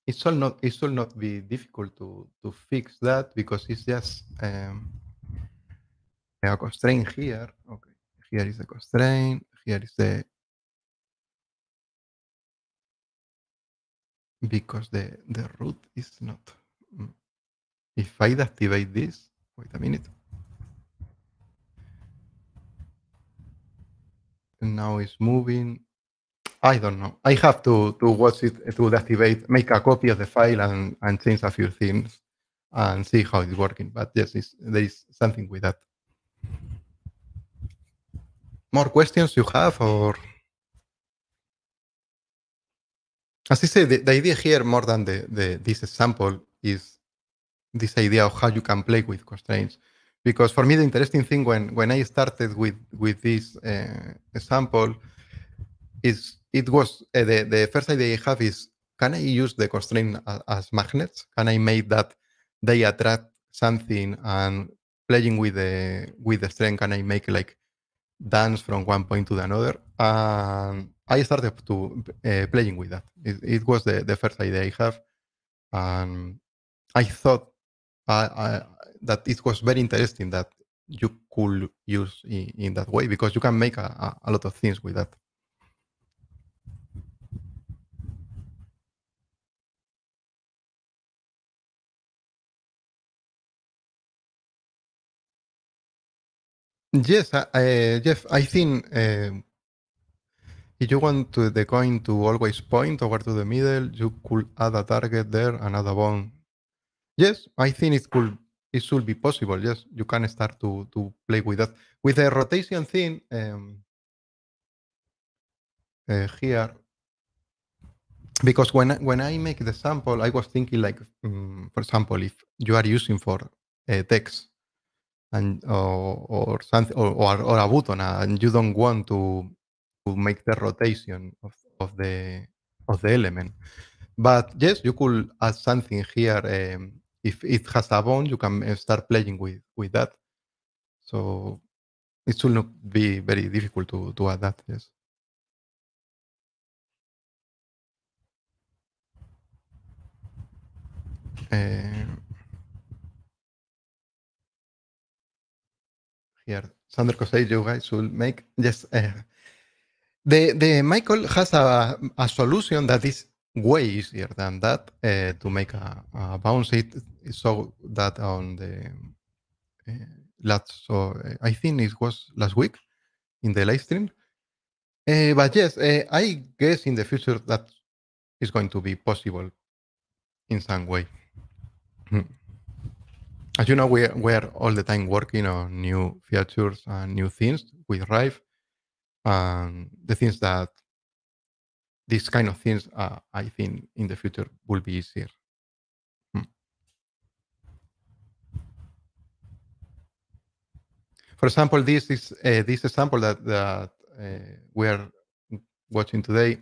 it should not it should not be difficult to to fix that because it's just um, a constraint here. Okay, here is a constraint, the because the the root is not mm, if I deactivate this wait a minute and now it's moving I don't know I have to to watch it to deactivate make a copy of the file and and change a few things and see how it's working but yes there is something with that more questions you have or as i said the, the idea here more than the, the this example is this idea of how you can play with constraints because for me the interesting thing when when i started with with this uh, example is it was uh, the, the first idea i have is can i use the constraint as, as magnets can i make that they attract something and playing with the with the strength can i make like dance from one point to another. And I started to uh, playing with that. It, it was the, the, first idea I have. And I thought I, I, that it was very interesting that you could use in, in, that way because you can make a, a lot of things with that. Yes, uh, Jeff, I think uh, if you want to, the coin to always point over to the middle, you could add a target there, another bone. Yes, I think it could it should be possible. Yes, you can start to to play with that. With the rotation thing um, uh, here, because when I, when I make the sample, I was thinking like, um, for example, if you are using for uh, text and or, or something or, or, or a button and you don't want to to make the rotation of, of the of the element. But yes, you could add something here. Um, if it has a bone, you can eh, start playing with with that. So it should not be very difficult to to add that. Yes. Uh, here. Sandro says you guys should make yes. Uh, the the Michael has a a solution that is way easier than that uh, to make a, a bounce it so that on the uh, last so I think it was last week in the live stream. Uh, but yes, uh, I guess in the future that is going to be possible in some way. Hmm as you know, we are, we are all the time working on new features and new things with Rive. Um, the things that these kind of things, uh, I think, in the future will be easier. Hmm. For example, this is uh, this example that that uh, we are watching today.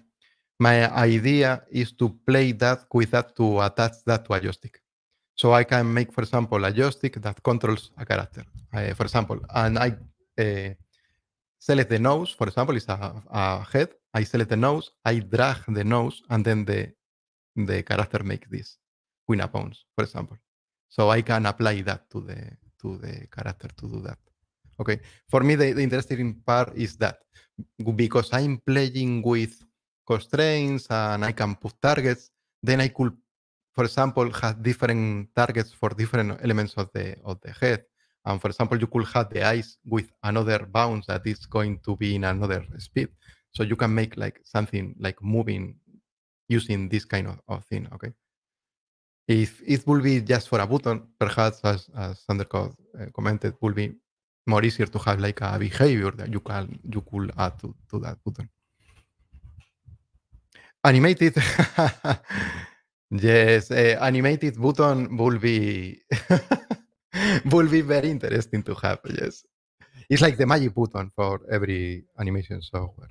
My idea is to play that with that to attach that to a joystick. So I can make, for example, a joystick that controls a character, uh, for example, and I uh, select the nose, for example, It's a, a, head. I select the nose, I drag the nose, and then the the character makes this queen of pawns, for example. So I can apply that to the to the character to do that. Okay. For me, the, the interesting part is that because I'm playing with constraints and I can put targets, then I could for example, has different targets for different elements of the of the head. And for example, you could have the eyes with another bounce that is going to be in another speed. So you can make like something like moving using this kind of, of thing. Okay. If it will be just for a button, perhaps as, as Undercode uh, commented, will be more easier to have like a behavior that you can you could add to, to that button. Animated Yes, uh, animated button will be will be very interesting to have. Yes, it's like the magic button for every animation software.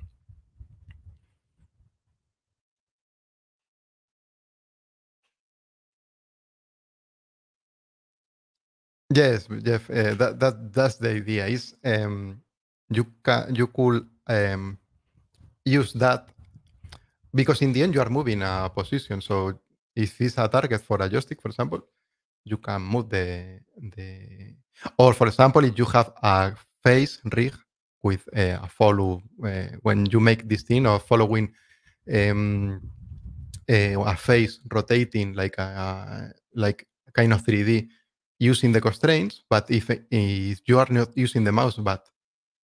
Yes, Jeff, uh, that, that that's the idea. Is um, you can you could um, use that because in the end you are moving a position, so if it's a target for a joystick, for example, you can move the the. Or for example, if you have a face rig with uh, a follow uh, when you make this thing or following um, a, eh, a face rotating like a, like kind of 3D using the constraints. But if, if you are not using the mouse, but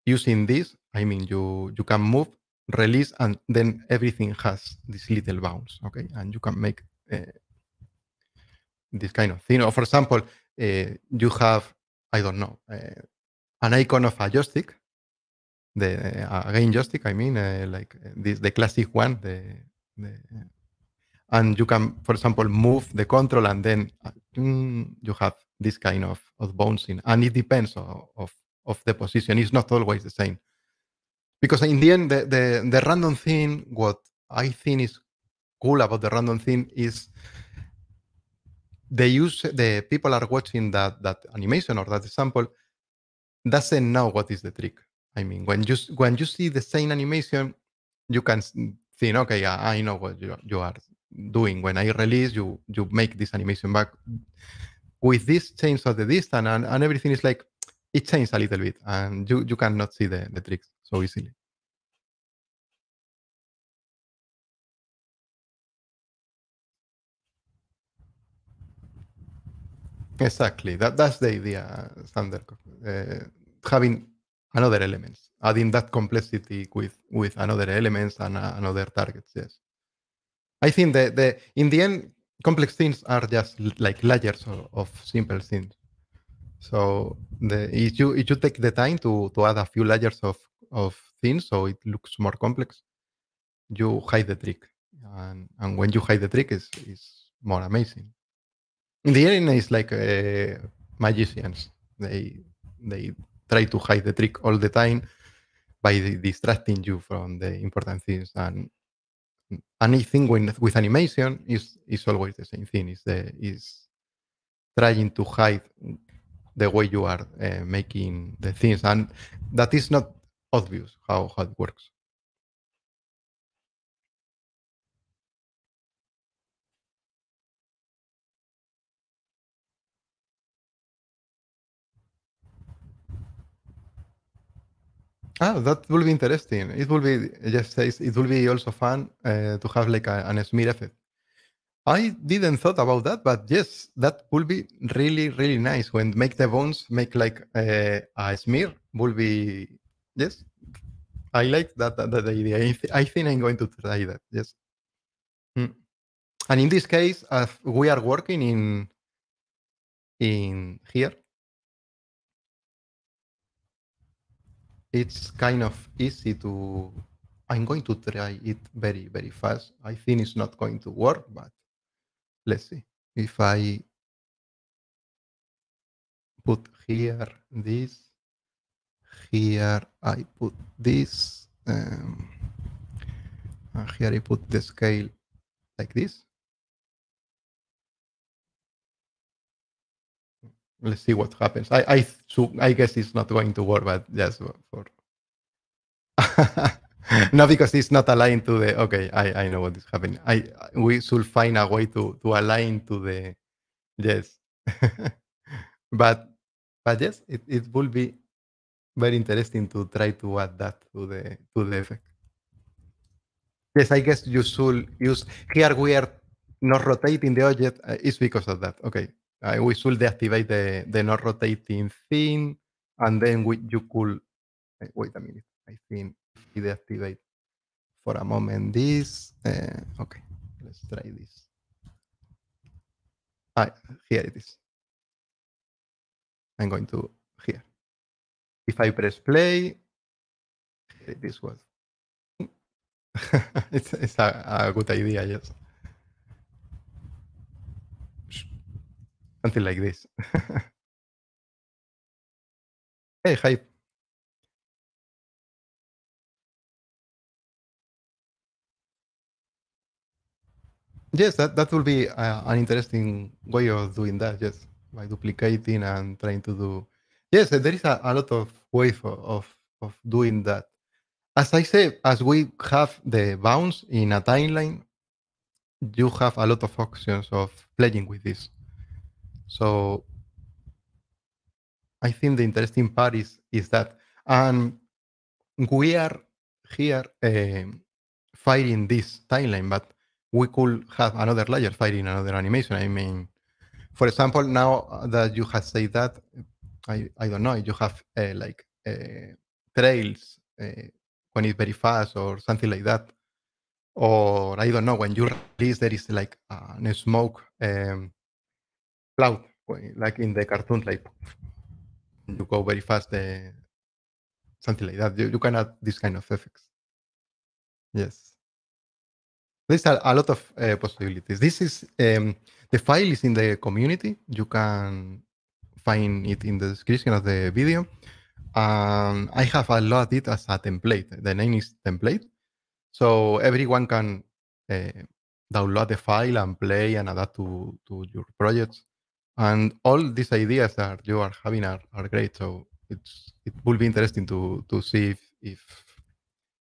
using this, I mean, you you can move, release, and then everything has this little bounce. Okay, and you can make Eh, this kind of thing. Or for example, eh, you have, I don't know, eh, an icon of a joystick, the uh, game joystick. I mean, like this, the classic one, the, the and you can, for example, move the control, and then uh, mm, you have this kind of, of bouncing. And it depends of, of, of the position. It's not always the same. Because in the end, the, the, the, random thing, what I think is cool about the random thing is the use the people are watching that that animation or that example doesn't know what is the trick. I mean, when you when you see the same animation, you can think, okay, I, know what you, you are doing. When I release, you you make this animation back with this change of the distance and, and everything is like it changed a little bit and you, you cannot see the, the tricks so easily. Exactly. That, that's the idea, Sander. Uh, having another elements, adding that complexity with, with another elements and uh, another targets, yes. I think that the, in the end, complex things are just like layers of, of simple things. So the, if, you, if you take the time to, to add a few layers of, of things so it looks more complex, you hide the trick. And, and when you hide the trick, is it's more amazing. The Arena is like uh, magicians. They they try to hide the trick all the time by distracting you from the important things. And anything with with animation is is always the same thing. Is the is trying to hide the way you are uh, making the things, and that is not obvious how how it works. Ah, that will be interesting. It will be just says it will be also fun uh, to have like a, an smear effect. I didn't thought about that, but yes, that will be really really nice when make the bones make like uh, a smear will be yes. I like that, that, that idea. I, th- I, think I'm going to try that. Yes. Hmm. And in this case, as we are working in in here, it's kind of easy to i'm going to try it very very fast i think it's not going to work but let's see if i put here this here i put this um, here i put the scale like this let's see what happens. I I so I guess it's not going to work, but just for not because it's not aligned to the okay. I I know what is happening. I we should find a way to to align to the yes, but but yes, it it will be very interesting to try to add that to the to the effect. Yes, I guess you should use here we are not rotating the object uh, because of that. Okay, I will deactivate the, the not rotating thing, and then we, you could eh, wait a minute. I think we deactivate for a moment this. Uh, okay, let's try this. Ah, here it is. I'm going to here. If I press play, this was. it's, it's a, a good idea, yes. something like this. hey, hi. Yes, that, that will be uh, an interesting way of doing that, yes, by duplicating and trying to do. Yes, uh, there is a, a lot of ways of, of, of doing that. As I said, as we have the bounds in a timeline, you have a lot of options of playing with this. So I think the interesting part is, is that, and we are here uh, fighting this timeline, but we could have another layer fighting another animation. I mean, for example, now that you have said that, I, I don't know, you have uh, like uh, trails uh, when it's very fast or something like that. Or I don't know, when you release, there is like a smoke um, cloud, like in the cartoon, like you go very fast, uh, something like that. You, you can add this kind of effects. Yes. There's a, a lot of uh, possibilities. This is um, the file is in the community. You can find it in the description of the video. Um, I have allowed it as a template. The name is template. So everyone can uh, download the file and play and adapt to, to your projects and all these ideas that you are having are, are great so it's it will be interesting to to see if if,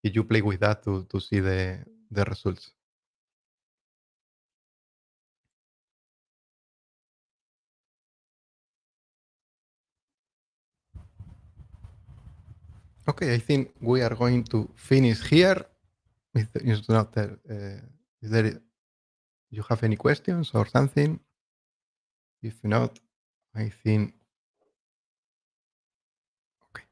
if you play with that to to see the the results Okay, I think we are going to finish here. If, not, uh, is there, you have any questions or something? If not, I think okay.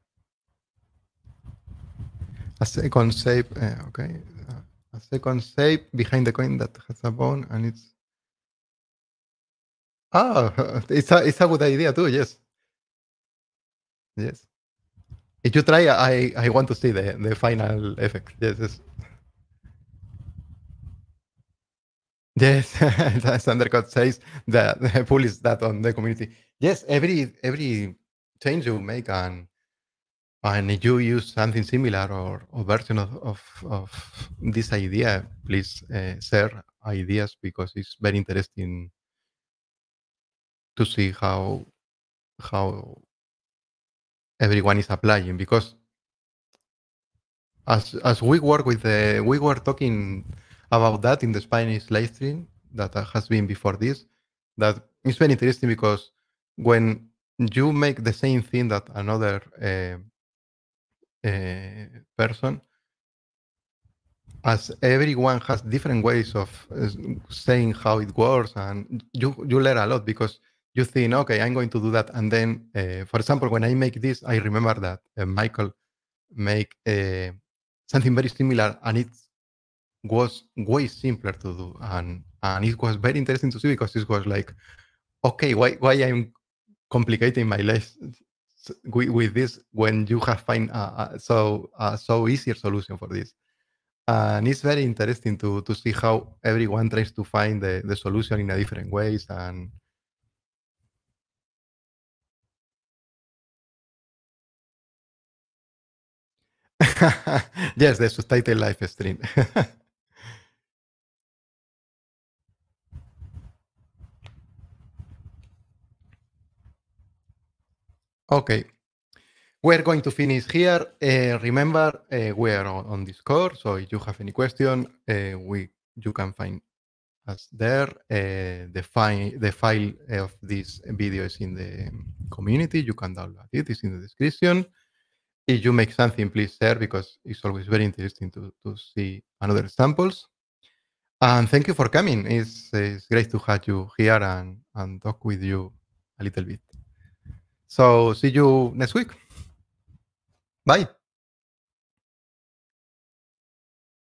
A second shape, uh, okay, uh, a second shape behind the coin that has a bone and it's ah, it's a it's a good idea too. Yes, yes. If you try, I I want to see the the final effect. Yes, yes. Yes, Sander God says that is that on the community. Yes, every every change you make and and you use something similar or, or version of, of, of this idea, please uh, share ideas because it's very interesting to see how how everyone is applying because as as we work with the we were talking about that in the Spanish live stream that uh, has been before this. That it's very interesting because when you make the same thing that another uh, uh, person, as everyone has different ways of uh, saying how it works, and you you learn a lot because you think, okay, I'm going to do that, and then, uh, for example, when I make this, I remember that uh, Michael make something very similar, and it's was way simpler to do and and it was very interesting to see because it was like okay why why i'm complicating my life with, with this when you have find a, a so a so easier solution for this and it's very interesting to to see how everyone tries to find the, the solution in a different ways and yes, the subtitle live stream. Okay. We're going to finish here. Uh, remember, uh, we are on Discord, so if you have any question, uh, we you can find us there. the file the file of this video is in the community. You can download it. It's in the description. If you make something, please share because it's always very interesting to to see another samples. And thank you for coming. It's, it's great to have you here and and talk with you a little bit. So see you next week. Bye.